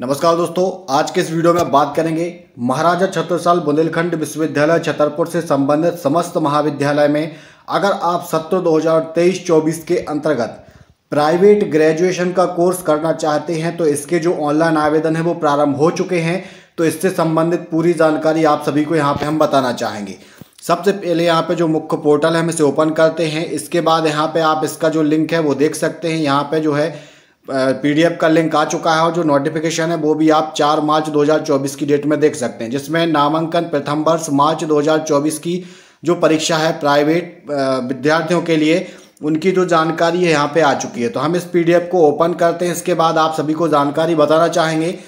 नमस्कार दोस्तों आज के इस वीडियो में बात करेंगे महाराजा छत्रसाल बुंदेलखंड विश्वविद्यालय छतरपुर से संबंधित समस्त महाविद्यालय में अगर आप सत्र 2023-24 के अंतर्गत प्राइवेट ग्रेजुएशन का कोर्स करना चाहते हैं तो इसके जो ऑनलाइन आवेदन है वो प्रारंभ हो चुके हैं तो इससे संबंधित पूरी जानकारी आप सभी को यहाँ पर हम बताना चाहेंगे सबसे पहले यहाँ पे जो मुख्य पोर्टल है हम इसे ओपन करते हैं इसके बाद यहाँ पे आप इसका जो लिंक है वो देख सकते हैं यहाँ पे जो है पीडीएफ का लिंक आ चुका है और जो नोटिफिकेशन है वो भी आप 4 मार्च 2024 की डेट में देख सकते हैं जिसमें नामांकन प्रथम वर्ष मार्च 2024 की जो परीक्षा है प्राइवेट विद्यार्थियों के लिए उनकी जो जानकारी है यहाँ पे आ चुकी है तो हम इस पीडीएफ को ओपन करते हैं इसके बाद आप सभी को जानकारी बताना चाहेंगे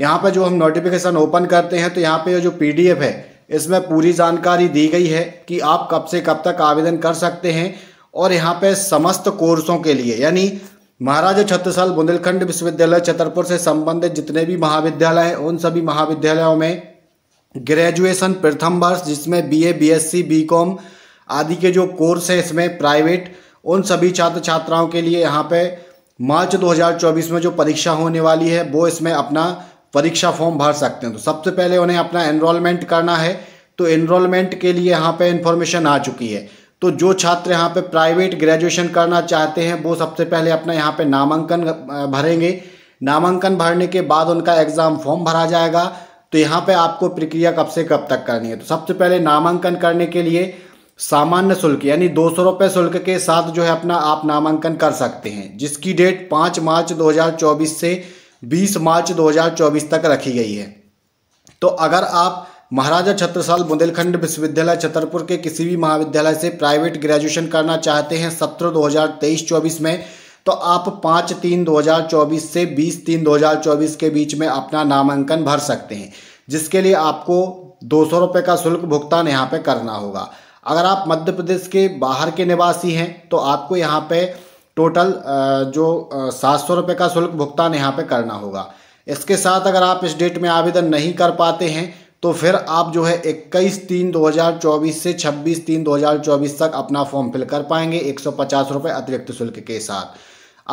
यहाँ पर जो हम नोटिफिकेशन ओपन करते हैं तो यहाँ पर जो पी है इसमें पूरी जानकारी दी गई है कि आप कब से कब तक आवेदन कर सकते हैं और यहाँ पर समस्त कोर्सों के लिए यानी महाराजा छत्रसाल बुंदेलखंड विश्वविद्यालय छतरपुर से संबंधित जितने भी महाविद्यालय हैं उन सभी महाविद्यालयों में ग्रेजुएशन प्रथम वर्ष जिसमें बीए बीएससी बीकॉम आदि के जो कोर्स हैं इसमें प्राइवेट उन सभी छात्र छात्राओं के लिए यहाँ पे मार्च 2024 में जो परीक्षा होने वाली है वो इसमें अपना परीक्षा फॉर्म भर सकते हैं तो सबसे पहले उन्हें अपना एनरोलमेंट करना है तो एनरोलमेंट के लिए यहाँ पे इन्फॉर्मेशन आ चुकी है तो जो छात्र यहाँ पे प्राइवेट ग्रेजुएशन करना चाहते हैं वो सबसे पहले अपना यहाँ पे नामांकन भरेंगे नामांकन भरने के बाद उनका एग्ज़ाम फॉर्म भरा जाएगा तो यहाँ पे आपको प्रक्रिया कब से कब तक करनी है तो सबसे पहले नामांकन करने के लिए सामान्य शुल्क यानी दो सौ रुपये शुल्क के साथ जो है अपना आप नामांकन कर सकते हैं जिसकी डेट पाँच मार्च दो से बीस मार्च दो तक रखी गई है तो अगर आप महाराजा छत्रसाल बुंदेलखंड विश्वविद्यालय छतरपुर के किसी भी महाविद्यालय से प्राइवेट ग्रेजुएशन करना चाहते हैं सत्र 2023-24 में तो आप पाँच तीन 2024 से बीस तीन 2024 के बीच में अपना नामांकन भर सकते हैं जिसके लिए आपको दो सौ रुपये का शुल्क भुगतान यहाँ पर करना होगा अगर आप मध्य प्रदेश के बाहर के निवासी हैं तो आपको यहाँ पर टोटल जो सात सौ रुपये का शुल्क भुगतान यहाँ पर करना होगा इसके साथ अगर आप इस डेट में आवेदन नहीं कर पाते हैं तो फिर आप जो है 21 तीन 2024 से 26 तीन 2024 तक अपना फॉर्म फिल कर पाएंगे एक सौ अतिरिक्त शुल्क के साथ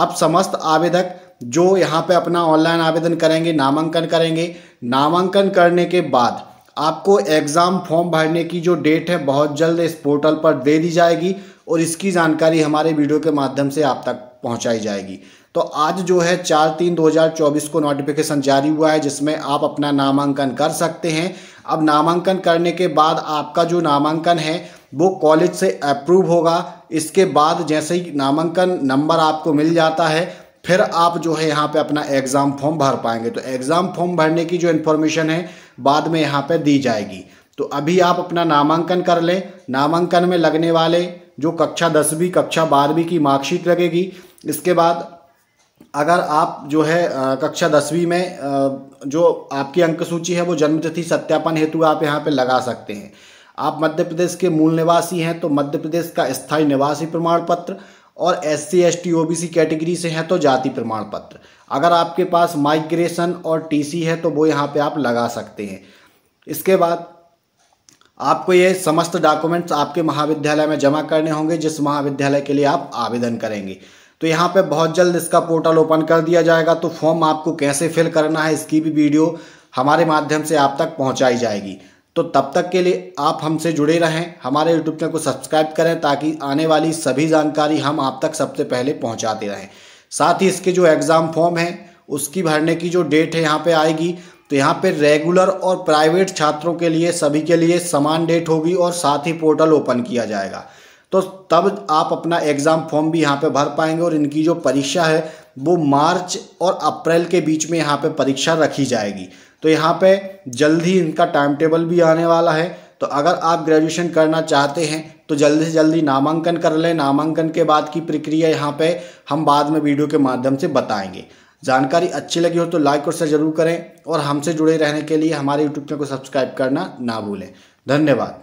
अब समस्त आवेदक जो यहाँ पे अपना ऑनलाइन आवेदन करेंगे नामांकन करेंगे नामांकन करने के बाद आपको एग्ज़ाम फॉर्म भरने की जो डेट है बहुत जल्द इस पोर्टल पर दे दी जाएगी और इसकी जानकारी हमारे वीडियो के माध्यम से आप तक पहुँचाई जाएगी तो आज जो है चार तीन 2024 को नोटिफिकेशन जारी हुआ है जिसमें आप अपना नामांकन कर सकते हैं अब नामांकन करने के बाद आपका जो नामांकन है वो कॉलेज से अप्रूव होगा इसके बाद जैसे ही नामांकन नंबर आपको मिल जाता है फिर आप जो है यहाँ पे अपना एग्ज़ाम फॉर्म भर पाएंगे तो एग्ज़ाम फॉर्म भरने की जो इन्फॉर्मेशन है बाद में यहाँ पे दी जाएगी तो अभी आप अपना नामांकन कर लें नामांकन में लगने वाले जो कक्षा दसवीं कक्षा बारहवीं की मार्कशीट लगेगी इसके बाद अगर आप जो है कक्षा दसवीं में जो आपकी अंक सूची है वो जन्मतिथि सत्यापन हेतु आप यहाँ पे लगा सकते हैं आप मध्य प्रदेश के मूल निवासी हैं तो मध्य प्रदेश का स्थायी निवासी प्रमाण पत्र और S C S T O B C category से हैं तो जाति प्रमाण पत्र अगर आपके पास माइग्रेशन और टी सी है तो वो यहाँ पे आप लगा सकते हैं इसके बाद आपको ये समस्त डॉक्यूमेंट्स आपके महाविद्यालय में जमा करने होंगे जिस महाविद्यालय के लिए आप आवेदन करेंगे तो यहाँ पे बहुत जल्द इसका पोर्टल ओपन कर दिया जाएगा तो फॉर्म आपको कैसे फिल करना है इसकी भी वीडियो हमारे माध्यम से आप तक पहुँचाई जाएगी तो तब तक के लिए आप हमसे जुड़े रहें हमारे यूट्यूब चैनल को सब्सक्राइब करें ताकि आने वाली सभी जानकारी हम आप तक सबसे पहले पहुँचाते रहें साथ ही इसके जो एग्ज़ाम फॉर्म है उसकी भरने की जो डेट है यहाँ पर आएगी तो यहाँ पे रेगुलर और प्राइवेट छात्रों के लिए सभी के लिए समान डेट होगी और साथ ही पोर्टल ओपन किया जाएगा तो तब आप अपना एग्ज़ाम फॉर्म भी यहाँ पे भर पाएंगे और इनकी जो परीक्षा है वो मार्च और अप्रैल के बीच में यहाँ पे परीक्षा रखी जाएगी तो यहाँ पे जल्द ही इनका टाइम टेबल भी आने वाला है तो अगर आप ग्रेजुएशन करना चाहते हैं तो जल्दी से जल्दी नामांकन कर लें नामांकन के बाद की प्रक्रिया यहाँ पर हम बाद में वीडियो के माध्यम से बताएँगे जानकारी अच्छी लगी हो तो लाइक और शेयर जरूर करें और हमसे जुड़े रहने के लिए हमारे यूट्यूब चैनल को सब्सक्राइब करना ना भूलें धन्यवाद